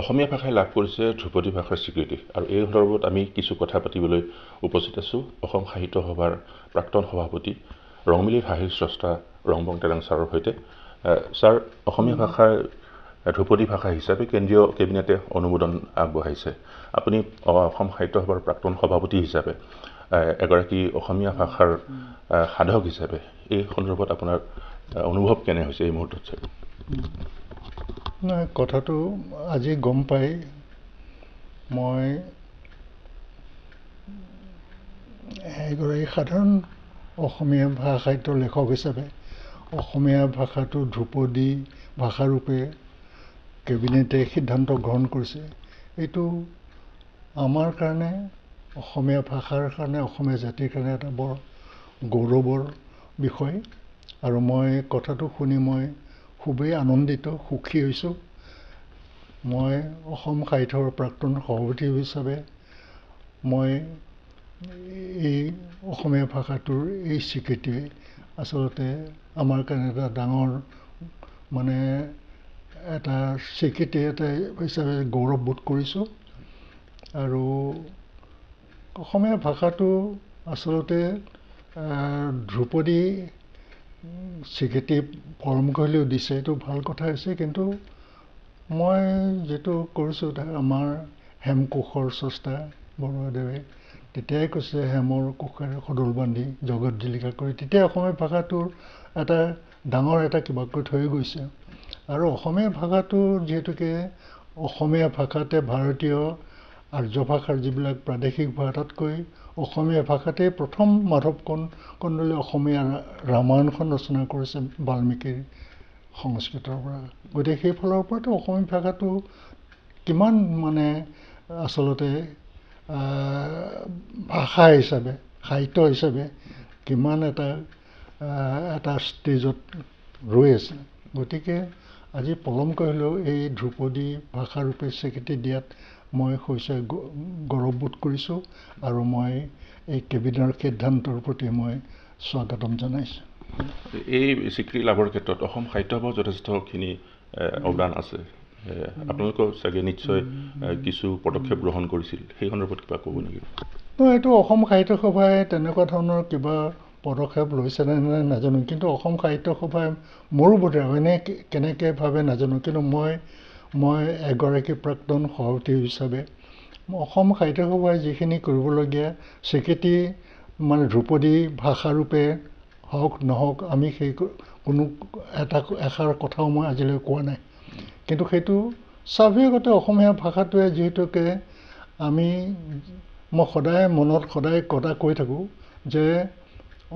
অসমীয়া ভাষাই লাভ কৰিছে ধ্ৰুপদী ভাষাৰ স্বীকৃতি আৰু এই সন্দৰ্ভত আমি কিছু কথা পাতিবলৈ উপস্থিত আছোঁ অসম সাহিত্য সভাৰ প্ৰাক্তন সভাপতি ৰংমিলি ভাষীৰ স্ৰষ্টা ৰংবং টেৰাং ছাৰৰ সৈতে ছাৰ অসমীয়া ভাষাৰ ধ্ৰুপদী ভাষা হিচাপে কেন্দ্ৰীয় কেবিনেটে অনুমোদন আগবঢ়াইছে আপুনি অসম সাহিত্য সভাৰ প্ৰাক্তন সভাপতি হিচাপে এগৰাকী অসমীয়া ভাষাৰ সাধক হিচাপে এই সন্দৰ্ভত আপোনাৰ অনুভৱ কেনে হৈছে এই মুহূৰ্তত ছাৰ আপোনাৰ কথাটো আজি গম পাই মই এগৰাকী সাধাৰণ অসমীয়া ভাষা সাহিত্য লেখক হিচাপে অসমীয়া ভাষাটো ধ্ৰুপদী ভাষাৰূপে কেবিনেটে সিদ্ধান্ত গ্ৰহণ কৰিছে এইটো আমাৰ কাৰণে অসমীয়া ভাষাৰ কাৰণে অসমীয়া জাতিৰ কাৰণে এটা বৰ গৌৰৱৰ বিষয় আৰু মই কথাটো শুনি মই খুবেই আনন্দিত সুখী হৈছোঁ মই অসম সাহিত্যৰ প্ৰাক্তন সভাপতি হিচাপে মই এই অসমীয়া ভাষাটোৰ এই স্বীকৃতিয়ে আচলতে আমাৰ কাৰণে এটা ডাঙৰ মানে এটা স্বীকৃতি এটা হিচাপে গৌৰৱবোধ কৰিছোঁ আৰু অসমীয়া ভাষাটো আচলতে ধ্ৰুপদী স্বীকৃতি ফৰ্ম কৰিলেও দিছে এইটো ভাল কথা হৈছে কিন্তু মই যিটো কৰিছোঁ আমাৰ হেম কোষৰ স্ৰষ্টা বৰুৱাদেৱে তেতিয়াই কৈছে হেমৰ কোষেৰে সদল বান্ধি জগত জিলিকা কৰি তেতিয়া অসমীয়া ভাষাটোৰ এটা ডাঙৰ এটা কিবা কৰি থৈ গৈছে আৰু অসমীয়া ভাষাটো যিহেতুকে অসমীয়া ভাষাতে ভাৰতীয় আৰ্য ভাষাৰ যিবিলাক প্ৰাদেশিক ভাষা তাতকৈ অসমীয়া ভাষাতেই প্ৰথম মাধৱ কণ কণ্ডলে অসমীয়া ৰামায়ণখন ৰচনা কৰিছে বাল্মীকিৰ সংস্কৃতৰ পৰা গতিকে সেইফালৰ পৰাতো অসমীয়া ভাষাটো কিমান মানে আচলতে ভাষা হিচাপে সাহিত্য হিচাপে কিমান এটা এটা ষ্টেজত ৰৈ আছে গতিকে আজি পলমকৈ হ'লেও এই ধ্ৰুপদী ভাষাৰূপে স্বীকৃতি দিয়াত মই হৈছে গৌৰৱবোধ কৰিছোঁ আৰু মই এই কেবিনেটৰ সিদ্ধান্তৰ প্ৰতি মই স্বাগতম জনাইছোঁ এই স্বীকৃতি লাভৰ ক্ষেত্ৰত অসম সাহিত্য সাহিত্যসভাৰ যথেষ্টখিনি অৱদান আছে আপোনালোকেও চাগে নিশ্চয় কিছু পদক্ষেপ গ্ৰহণ কৰিছিল সেই সন্দৰ্ভত কিবা ক'ব নেকি মই এইটো অসম সাহিত্য সভাই তেনেকুৱা ধৰণৰ কিবা পদক্ষেপ লৈছেনে নাই নাজানো কিন্তু অসম সাহিত্য সভাই মোৰো বোধে এনে কেনেকৈ ভাবে নাজানো কিন্তু মই মই এগৰাকী প্ৰাক্তন সভাপতি হিচাপে অসম সাহিত্য সভাই যিখিনি কৰিবলগীয়া স্বীকৃতি মানে ধ্ৰুপদী ভাষাৰূপে হওক নহওক আমি সেই কোনো এটা এষাৰ কথাও মই আজিলৈকে কোৱা নাই কিন্তু সেইটো স্বাভাৱিকতে অসমীয়া ভাষাটোৱে যিহেতুকে আমি মই সদায় মনত সদায় কথা কৈ থাকোঁ যে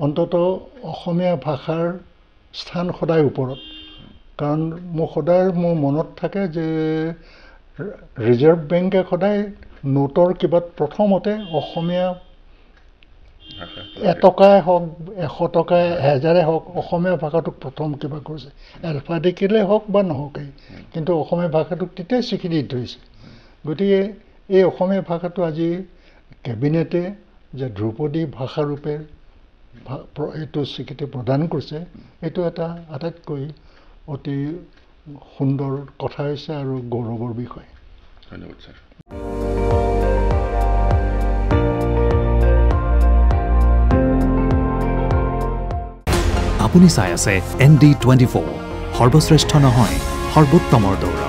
অন্ততঃ অসমীয়া ভাষাৰ স্থান সদায় ওপৰত কাৰণ মোৰ সদায় মোৰ মনত থাকে যে ৰিজাৰ্ভ বেংকে সদায় নোটৰ কিবা প্ৰথমতে অসমীয়া এটকাই হওক এশ টকাই এহেজাৰে হওক অসমীয়া ভাষাটোক প্ৰথম কিবা কৰিছে এলফাডিকেলেই হওক বা নহওকেই কিন্তু অসমীয়া ভাষাটোক তেতিয়াই স্বীকৃতি ধৰিছে গতিকে এই অসমীয়া ভাষাটো আজি কেবিনেটে যে ধ্ৰুপদী ভাষাৰূপে এইটো স্বীকৃতি প্ৰদান কৰিছে এইটো এটা আটাইতকৈ অতি সুন্দৰ কথা হৈছে আৰু গৌৰৱৰ বিষয় ধন্যবাদ ছাৰ আপুনি চাই আছে এন ডি টুৱেণ্টি ফ'ৰ সৰ্বশ্ৰেষ্ঠ নহয় সৰ্বোত্তমৰ দৌৰ